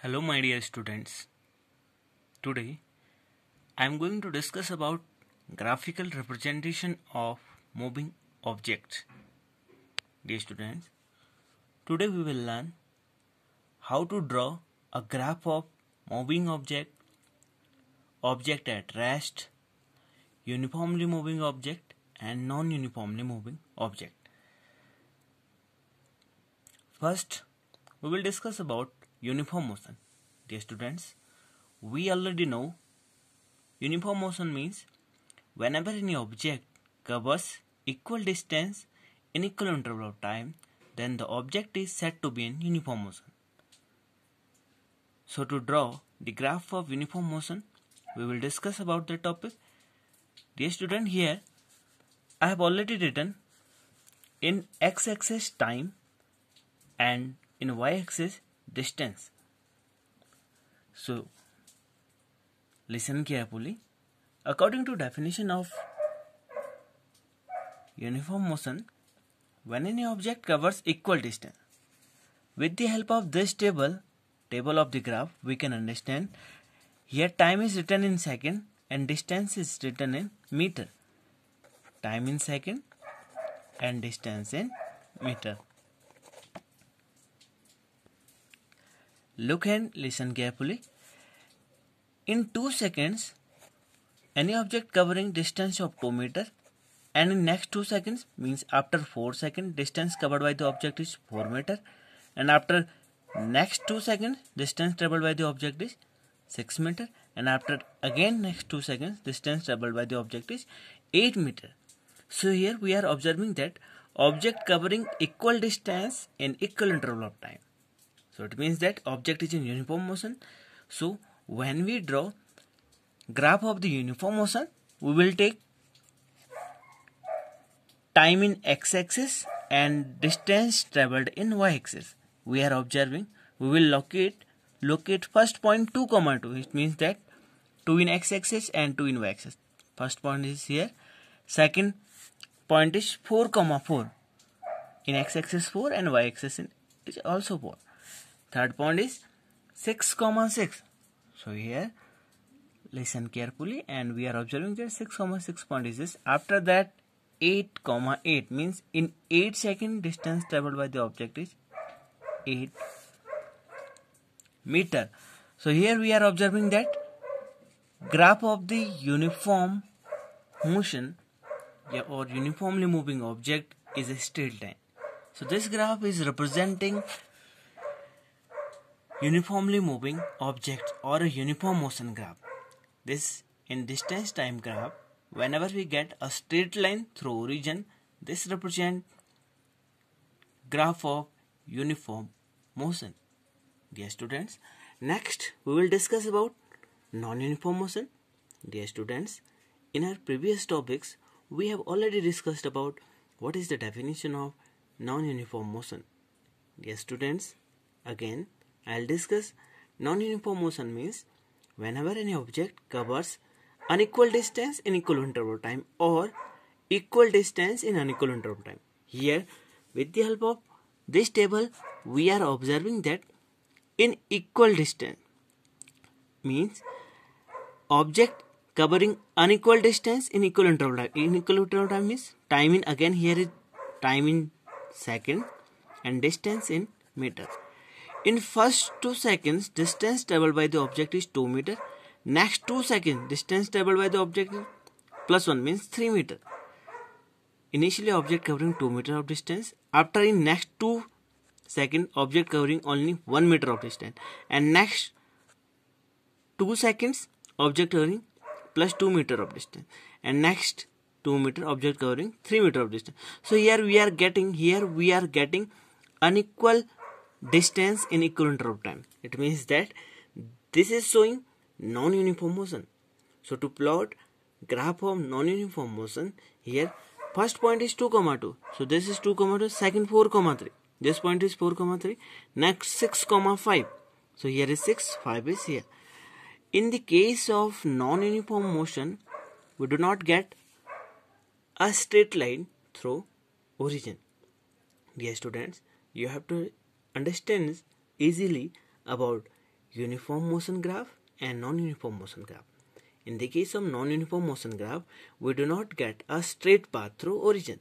Hello, my dear students. Today I am going to discuss about graphical representation of moving objects. Dear students, today we will learn how to draw a graph of moving object, object at rest, uniformly moving object and non-uniformly moving object. First, we will discuss about uniform motion. Dear students, we already know uniform motion means whenever any object covers equal distance in equal interval of time, then the object is said to be in uniform motion. So to draw the graph of uniform motion, we will discuss about the topic. Dear student, here I have already written in x-axis time and in y-axis distance so listen carefully according to definition of uniform motion when any object covers equal distance with the help of this table table of the graph we can understand here time is written in second and distance is written in meter time in second and distance in meter Look and listen carefully. In 2 seconds, any object covering distance of 2 meter and in next 2 seconds means after 4 seconds distance covered by the object is 4 meter and after next 2 seconds distance traveled by the object is 6 meter and after again next 2 seconds distance traveled by the object is 8 meter. So here we are observing that object covering equal distance in equal interval of time. So it means that object is in uniform motion. So when we draw graph of the uniform motion, we will take time in x-axis and distance traveled in y-axis. We are observing. We will locate locate first point 2 comma 2. It means that 2 in x-axis and 2 in y-axis. First point is here. Second point is 4 comma 4 in x-axis 4 and y-axis is also 4 Third point is 6 comma 6. So here listen carefully and we are observing that 6 comma 6 point is this. After that 8 comma 8 means in 8 second distance traveled by the object is 8 meter. So here we are observing that graph of the uniform motion or uniformly moving object is a straight line. So this graph is representing uniformly moving objects or a uniform motion graph. This in distance time graph, whenever we get a straight line through region, this represent graph of uniform motion. Dear students, next we will discuss about non-uniform motion. Dear students, in our previous topics, we have already discussed about what is the definition of non-uniform motion. Dear students, again, I'll discuss non-uniform motion means whenever any object covers unequal distance in equal interval time or equal distance in unequal interval time. Here with the help of this table we are observing that in equal distance means object covering unequal distance in equal interval time. In equal interval time means time in again here is time in second and distance in meter. In first 2 seconds, distance traveled by the object is 2 meter. Next 2 seconds, distance traveled by the object plus 1 means 3 meter. Initially object covering 2 meter of distance. After in next 2 second object covering only 1 meter of distance. And next 2 seconds object covering plus 2 meter of distance. And next 2 meter object covering 3 meter of distance. So here we are getting, here we are getting unequal distance in equivalent of time it means that this is showing non-uniform motion so to plot graph of non-uniform motion here first point is 2 comma 2 so this is 2 comma 2 second 4 comma 3 this point is 4 comma 3 next 6 comma 5 so here is 6 5 is here in the case of non-uniform motion we do not get a straight line through origin dear students you have to understands easily about uniform motion graph and non-uniform motion graph. In the case of non-uniform motion graph, we do not get a straight path through origin.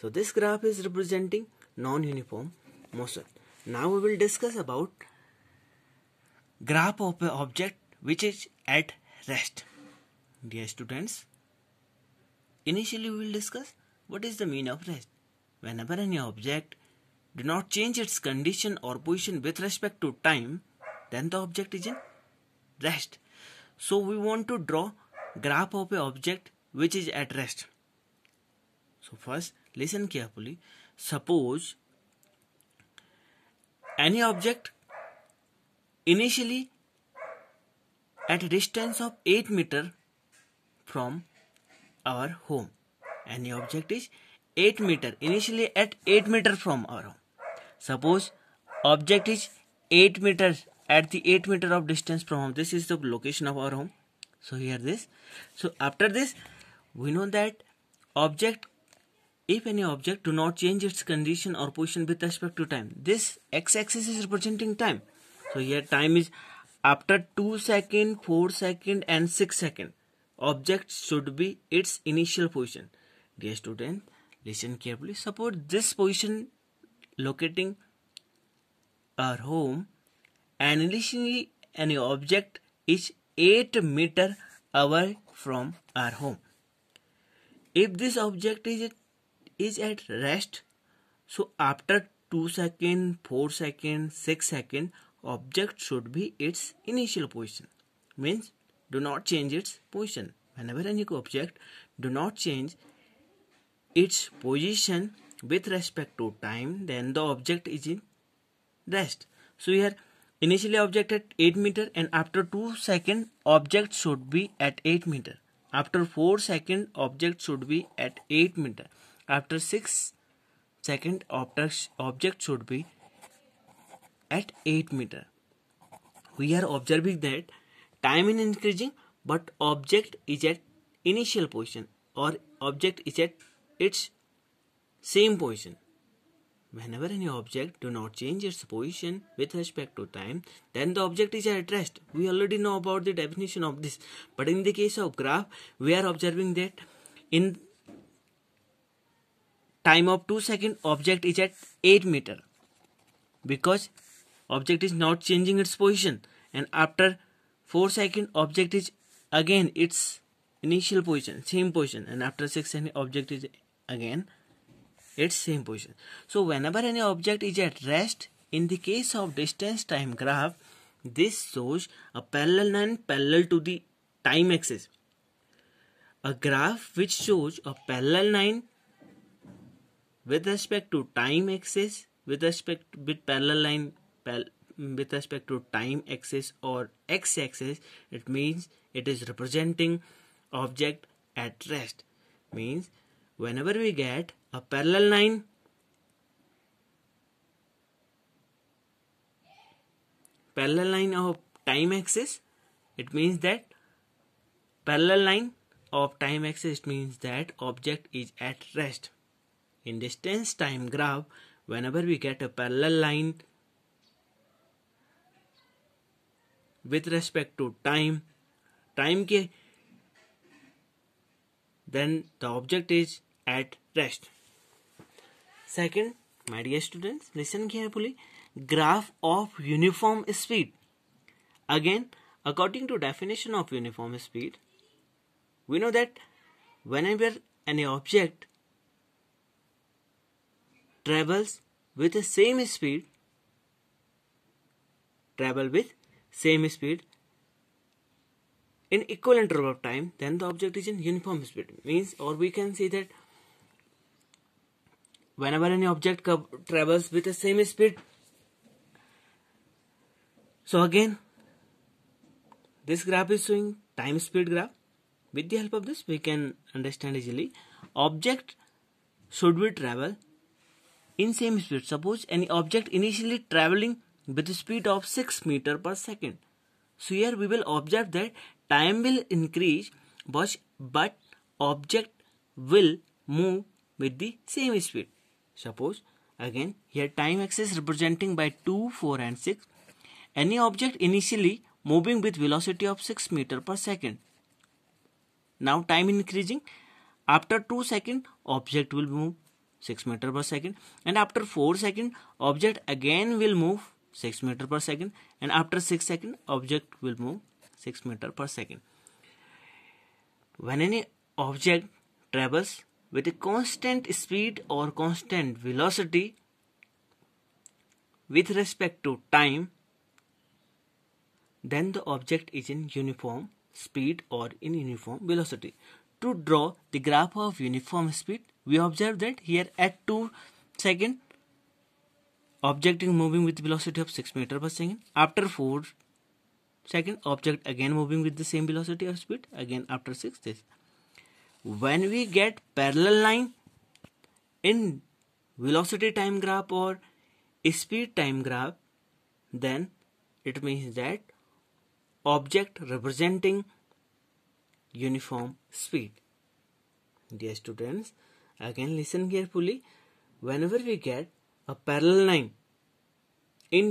So this graph is representing non-uniform motion. Now we will discuss about graph of an object which is at rest. Dear students, initially we will discuss what is the mean of rest. Whenever any object do not change its condition or position with respect to time, then the object is in rest. So we want to draw graph of a object which is at rest. So first listen carefully. Suppose any object initially at a distance of 8 meter from our home. Any object is 8 meter initially at 8 meter from our home Suppose object is 8 meters at the 8 meter of distance from home. This is the location of our home. So here this. So after this we know that object if any object do not change its condition or position with respect to time. This x-axis is representing time. So here time is after 2 second, 4 second and 6 second. Object should be its initial position. Dear student, listen carefully. Suppose this position locating our home, Initially, any object is 8 meter away from our home. If this object is at, is at rest, so after 2 second, 4 second, 6 second, object should be its initial position. Means do not change its position. Whenever any object do not change its position with respect to time then the object is in rest so here initially object at 8 meter and after 2 second object should be at 8 meter after 4 second object should be at 8 meter after 6 second object should be at 8 meter we are observing that time is increasing but object is at initial position or object is at its same position. Whenever any object do not change its position with respect to time, then the object is at rest. We already know about the definition of this. But in the case of graph, we are observing that in time of 2 second, object is at 8 meter. Because object is not changing its position. And after 4 second, object is again its initial position, same position. And after 6 second, object is again its same position. So whenever any object is at rest, in the case of distance time graph, this shows a parallel line parallel to the time axis. A graph which shows a parallel line with respect to time axis with respect with parallel line with respect to time axis or x axis it means it is representing object at rest means whenever we get a parallel line parallel line of time axis it means that parallel line of time axis means that object is at rest in distance time graph whenever we get a parallel line with respect to time time ke then the object is at rest Second, my dear students, listen carefully. Graph of uniform speed. Again, according to definition of uniform speed, we know that whenever any object travels with the same speed, travel with same speed in equal interval of time, then the object is in uniform speed. Means, or we can say that whenever any object travels with the same speed so again this graph is showing time speed graph with the help of this we can understand easily object should be travel in same speed suppose any object initially traveling with the speed of 6 meter per second so here we will observe that time will increase but object will move with the same speed Suppose again here time axis representing by 2, 4 and 6. Any object initially moving with velocity of 6 meter per second. Now time increasing. After 2 second object will move 6 meter per second and after 4 second object again will move 6 meter per second and after 6 second object will move 6 meter per second. When any object travels with a constant speed or constant velocity with respect to time then the object is in uniform speed or in uniform velocity. To draw the graph of uniform speed we observe that here at 2 second object is moving with velocity of 6 meter per second. After 4 second object again moving with the same velocity or speed again after 6 days when we get parallel line in velocity time graph or speed time graph then it means that object representing uniform speed dear students again listen carefully whenever we get a parallel line in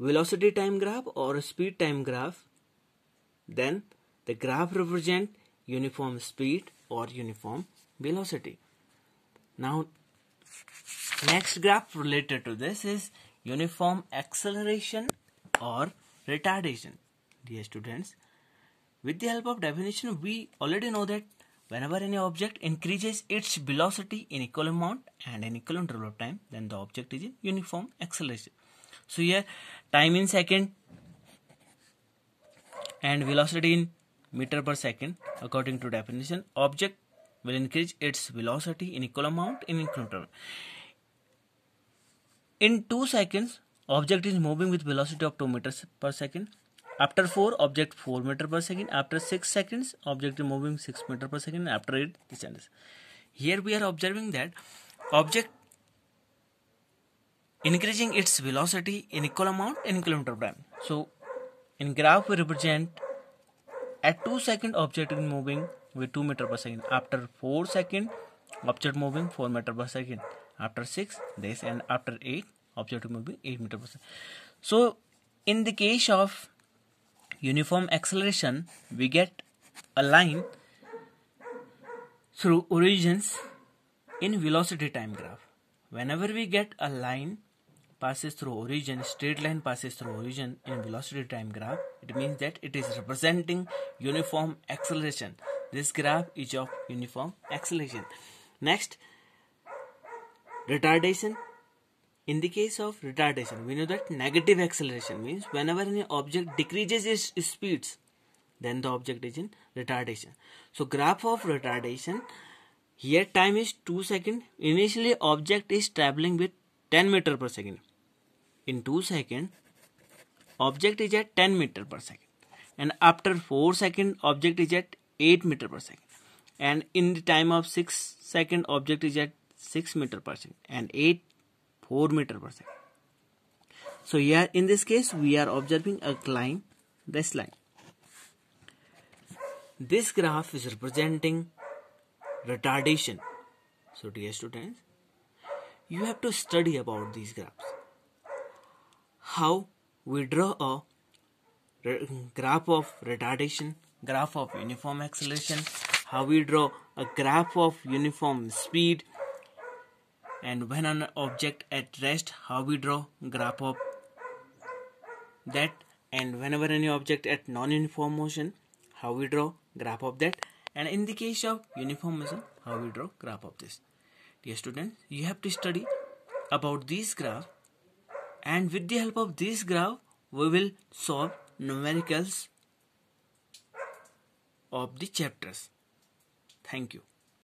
velocity time graph or speed time graph then the graph represent uniform speed or uniform velocity. Now, next graph related to this is uniform acceleration or retardation. Dear students, with the help of definition, we already know that whenever any object increases its velocity in equal amount and in equal interval of time, then the object is in uniform acceleration. So here, time in second and velocity in meter per second according to definition object will increase its velocity in equal amount in kilometer. in 2 seconds object is moving with velocity of 2 meters per second after 4 object 4 meter per second after 6 seconds object is moving 6 meter per second after 8 descends here we are observing that object increasing its velocity in equal amount in kilometer per time so in graph we represent at 2 second object is moving with 2 meter per second after 4 second object moving 4 meter per second after 6 this and after 8 object moving 8 meter per second so in the case of uniform acceleration we get a line through origins in velocity time graph whenever we get a line passes through origin, straight line passes through origin in velocity time graph, it means that it is representing uniform acceleration. This graph is of uniform acceleration. Next, retardation. In the case of retardation, we know that negative acceleration means whenever an object decreases its speeds, then the object is in retardation. So graph of retardation, here time is 2 second. Initially object is traveling with 10 meter per second in 2 seconds, object is at 10 meter per second. And after 4 second, object is at 8 meter per second. And in the time of 6 second, object is at 6 meter per second. And 8, 4 meter per second. So here in this case, we are observing a climb this line. This graph is representing retardation. So dear students, you have to study about these graphs how we draw a graph of retardation, graph of uniform acceleration, how we draw a graph of uniform speed, and when an object at rest, how we draw graph of that, and whenever any object at non-uniform motion, how we draw graph of that, and in the case of uniform motion, how we draw graph of this. Dear students, you have to study about these graphs and with the help of this graph we will solve numericals of the chapters. Thank you.